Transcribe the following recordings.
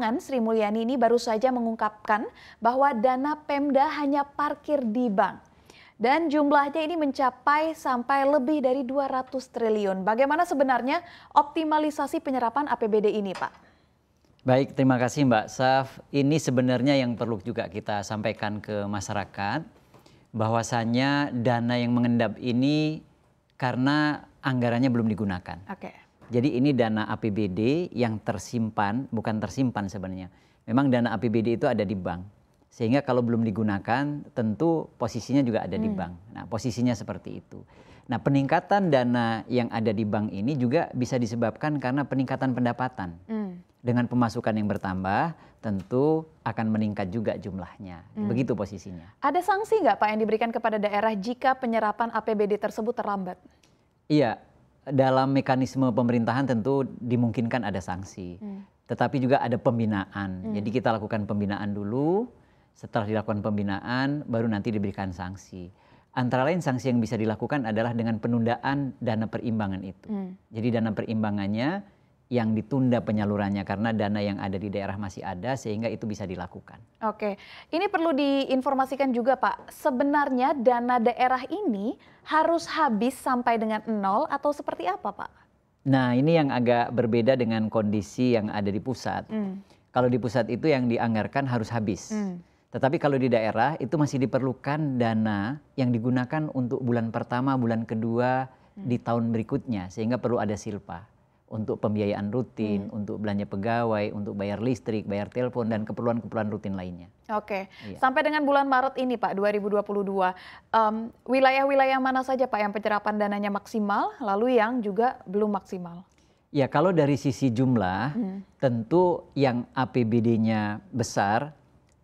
Keuangan Sri Mulyani ini baru saja mengungkapkan bahwa dana Pemda hanya parkir di bank. Dan jumlahnya ini mencapai sampai lebih dari 200 triliun. Bagaimana sebenarnya optimalisasi penyerapan APBD ini Pak? Baik, terima kasih Mbak Saf. Ini sebenarnya yang perlu juga kita sampaikan ke masyarakat bahwasannya dana yang mengendap ini karena anggarannya belum digunakan. Oke. Okay. Jadi ini dana APBD yang tersimpan, bukan tersimpan sebenarnya. Memang dana APBD itu ada di bank. Sehingga kalau belum digunakan, tentu posisinya juga ada hmm. di bank. Nah, posisinya seperti itu. Nah, peningkatan dana yang ada di bank ini juga bisa disebabkan karena peningkatan pendapatan. Hmm. Dengan pemasukan yang bertambah, tentu akan meningkat juga jumlahnya. Hmm. Begitu posisinya. Ada sanksi nggak Pak yang diberikan kepada daerah jika penyerapan APBD tersebut terlambat? Iya, dalam mekanisme pemerintahan tentu dimungkinkan ada sanksi. Hmm. Tetapi juga ada pembinaan. Hmm. Jadi kita lakukan pembinaan dulu, setelah dilakukan pembinaan baru nanti diberikan sanksi. Antara lain sanksi yang bisa dilakukan adalah dengan penundaan dana perimbangan itu. Hmm. Jadi dana perimbangannya yang ditunda penyalurannya karena dana yang ada di daerah masih ada sehingga itu bisa dilakukan. Oke, ini perlu diinformasikan juga Pak, sebenarnya dana daerah ini harus habis sampai dengan nol atau seperti apa Pak? Nah ini yang agak berbeda dengan kondisi yang ada di pusat. Mm. Kalau di pusat itu yang dianggarkan harus habis. Mm. Tetapi kalau di daerah itu masih diperlukan dana yang digunakan untuk bulan pertama, bulan kedua, mm. di tahun berikutnya sehingga perlu ada silpa untuk pembiayaan rutin, hmm. untuk belanja pegawai, untuk bayar listrik, bayar telepon dan keperluan-keperluan rutin lainnya. Oke, okay. iya. sampai dengan bulan Maret ini Pak 2022, wilayah wilayah-wilayah mana saja Pak yang penyerapan dananya maksimal, lalu yang juga belum maksimal? Ya kalau dari sisi jumlah, hmm. tentu yang APBD-nya besar,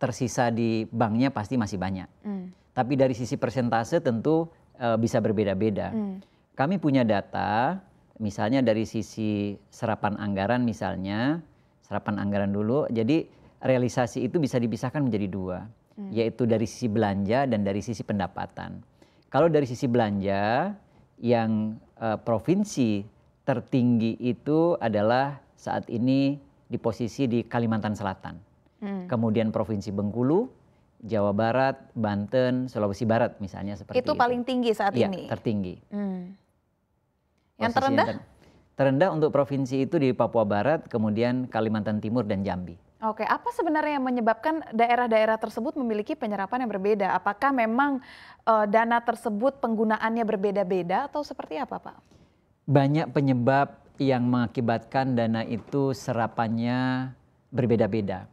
tersisa di banknya pasti masih banyak. Hmm. Tapi dari sisi persentase tentu uh, bisa berbeda-beda. Hmm. Kami punya data misalnya dari sisi serapan anggaran misalnya serapan anggaran dulu jadi realisasi itu bisa dipisahkan menjadi dua hmm. yaitu dari sisi belanja dan dari sisi pendapatan kalau dari sisi belanja yang uh, provinsi tertinggi itu adalah saat ini di posisi di Kalimantan Selatan hmm. kemudian provinsi Bengkulu Jawa Barat, Banten, Sulawesi Barat misalnya seperti itu. Itu paling tinggi saat ya, ini. tertinggi. Hmm. Yang terendah? Yang ter terendah untuk provinsi itu di Papua Barat, kemudian Kalimantan Timur dan Jambi. Oke, apa sebenarnya yang menyebabkan daerah-daerah tersebut memiliki penyerapan yang berbeda? Apakah memang e, dana tersebut penggunaannya berbeda-beda atau seperti apa, Pak? Banyak penyebab yang mengakibatkan dana itu serapannya berbeda-beda.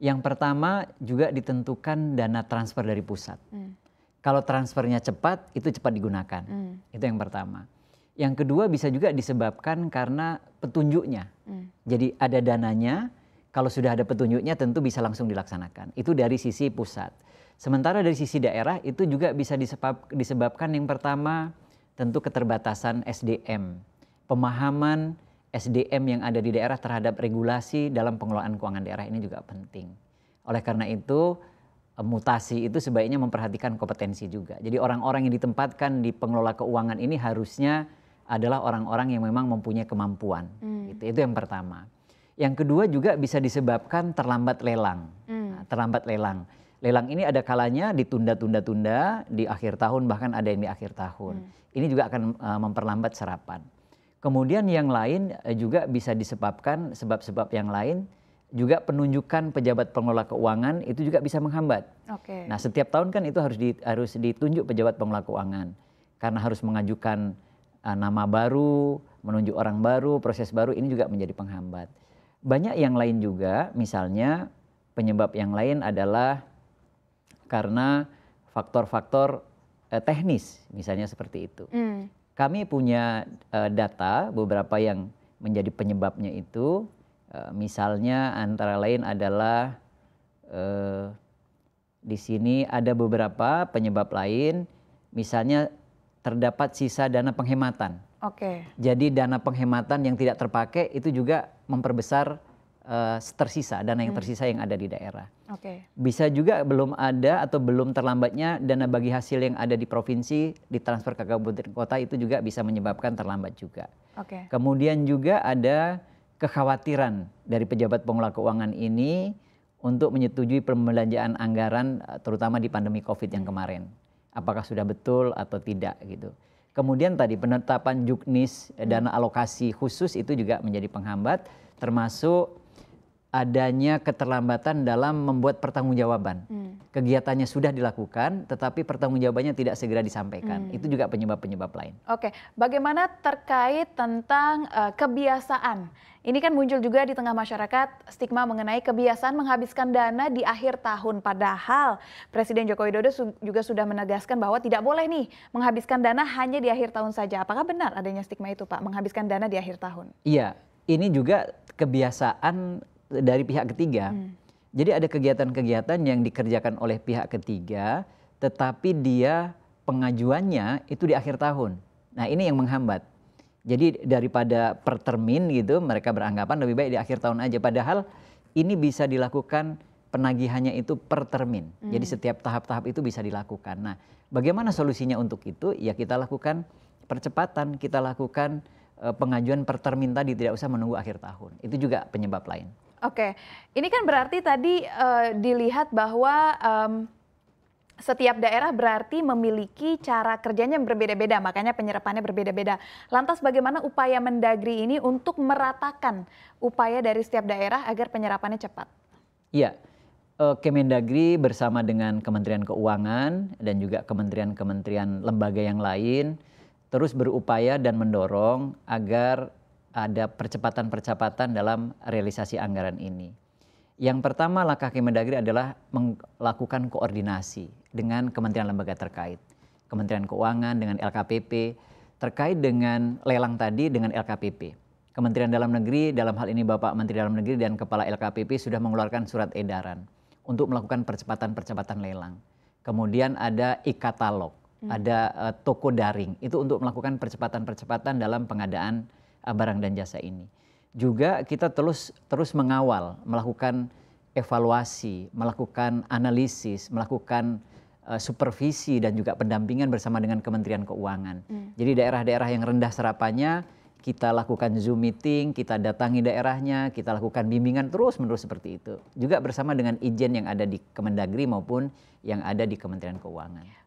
Yang pertama juga ditentukan dana transfer dari pusat. Hmm. Kalau transfernya cepat, itu cepat digunakan. Hmm. Itu yang pertama. Yang kedua bisa juga disebabkan karena petunjuknya. Hmm. Jadi ada dananya, kalau sudah ada petunjuknya tentu bisa langsung dilaksanakan. Itu dari sisi pusat. Sementara dari sisi daerah itu juga bisa disebab, disebabkan yang pertama tentu keterbatasan SDM. Pemahaman SDM yang ada di daerah terhadap regulasi dalam pengelolaan keuangan daerah ini juga penting. Oleh karena itu eh, mutasi itu sebaiknya memperhatikan kompetensi juga. Jadi orang-orang yang ditempatkan di pengelola keuangan ini harusnya adalah orang-orang yang memang mempunyai kemampuan. Hmm. Itu, itu yang pertama. Yang kedua juga bisa disebabkan terlambat lelang. Hmm. Nah, terlambat lelang. Lelang ini ada kalanya ditunda-tunda-tunda di akhir tahun bahkan ada yang di akhir tahun. Hmm. Ini juga akan uh, memperlambat serapan. Kemudian yang lain e, juga bisa disebabkan sebab-sebab yang lain juga penunjukan pejabat pengelola keuangan itu juga bisa menghambat. Okay. Nah setiap tahun kan itu harus di, harus ditunjuk pejabat pengelola keuangan karena harus mengajukan Ah, nama baru, menunjuk orang baru, proses baru ini juga menjadi penghambat. Banyak yang lain juga, misalnya penyebab yang lain adalah karena faktor-faktor uh, teknis, misalnya seperti itu. Mm. Kami punya uh, data beberapa yang menjadi penyebabnya itu, uh, misalnya antara lain adalah uh, di sini ada beberapa penyebab lain, misalnya terdapat sisa dana penghematan. Oke. Okay. Jadi dana penghematan yang tidak terpakai itu juga memperbesar uh, tersisa dana yang hmm. tersisa yang ada di daerah. Oke. Okay. Bisa juga belum ada atau belum terlambatnya dana bagi hasil yang ada di provinsi di transfer ke kabupaten kota itu juga bisa menyebabkan terlambat juga. Oke. Okay. Kemudian juga ada kekhawatiran dari pejabat pengelola keuangan ini untuk menyetujui pembelanjaan anggaran eh, terutama di pandemi Covid yang kemarin apakah sudah betul atau tidak gitu. Kemudian tadi penetapan juknis eh, dana alokasi khusus itu juga menjadi penghambat termasuk adanya keterlambatan dalam membuat pertanggungjawaban. Hmm. Kegiatannya sudah dilakukan, tetapi pertanggungjawabannya tidak segera disampaikan. Hmm. Itu juga penyebab-penyebab lain. Oke, bagaimana terkait tentang uh, kebiasaan? Ini kan muncul juga di tengah masyarakat stigma mengenai kebiasaan menghabiskan dana di akhir tahun. Padahal Presiden Joko Widodo su juga sudah menegaskan bahwa tidak boleh nih menghabiskan dana hanya di akhir tahun saja. Apakah benar adanya stigma itu, Pak, menghabiskan dana di akhir tahun? Iya, ini juga kebiasaan dari pihak ketiga. Hmm. Jadi ada kegiatan-kegiatan yang dikerjakan oleh pihak ketiga, tetapi dia pengajuannya itu di akhir tahun. Nah ini yang menghambat. Jadi daripada per termin gitu, mereka beranggapan lebih baik di akhir tahun aja. Padahal ini bisa dilakukan penagihannya itu per termin. Hmm. Jadi setiap tahap-tahap itu bisa dilakukan. Nah bagaimana solusinya untuk itu? Ya kita lakukan percepatan, kita lakukan eh, pengajuan per termin tadi tidak usah menunggu akhir tahun. Itu juga penyebab lain. Oke, ini kan berarti tadi uh, dilihat bahwa um, setiap daerah berarti memiliki cara kerjanya yang berbeda-beda, makanya penyerapannya berbeda-beda. Lantas bagaimana upaya Mendagri ini untuk meratakan upaya dari setiap daerah agar penyerapannya cepat? Iya, eh, Kemendagri bersama dengan Kementerian Keuangan dan juga kementerian-kementerian lembaga yang lain terus berupaya dan mendorong agar ada percepatan-percepatan dalam realisasi anggaran ini. Yang pertama langkah Kemendagri adalah melakukan koordinasi dengan kementerian lembaga terkait. Kementerian Keuangan dengan LKPP terkait dengan lelang tadi dengan LKPP. Kementerian Dalam Negeri dalam hal ini Bapak Menteri Dalam Negeri dan Kepala LKPP sudah mengeluarkan surat edaran untuk melakukan percepatan-percepatan lelang. Kemudian ada e-katalog, hmm. ada uh, toko daring. Itu untuk melakukan percepatan-percepatan dalam pengadaan Eh, barang dan jasa ini. Juga kita terus terus mengawal, melakukan evaluasi, melakukan analisis, melakukan eh, supervisi dan juga pendampingan bersama dengan Kementerian Keuangan. Hmm. Jadi daerah-daerah yang rendah serapannya kita lakukan Zoom meeting, kita datangi daerahnya, kita lakukan bimbingan terus-menerus seperti itu. Juga bersama dengan ijen yang ada di Kemendagri maupun yang ada di Kementerian Keuangan.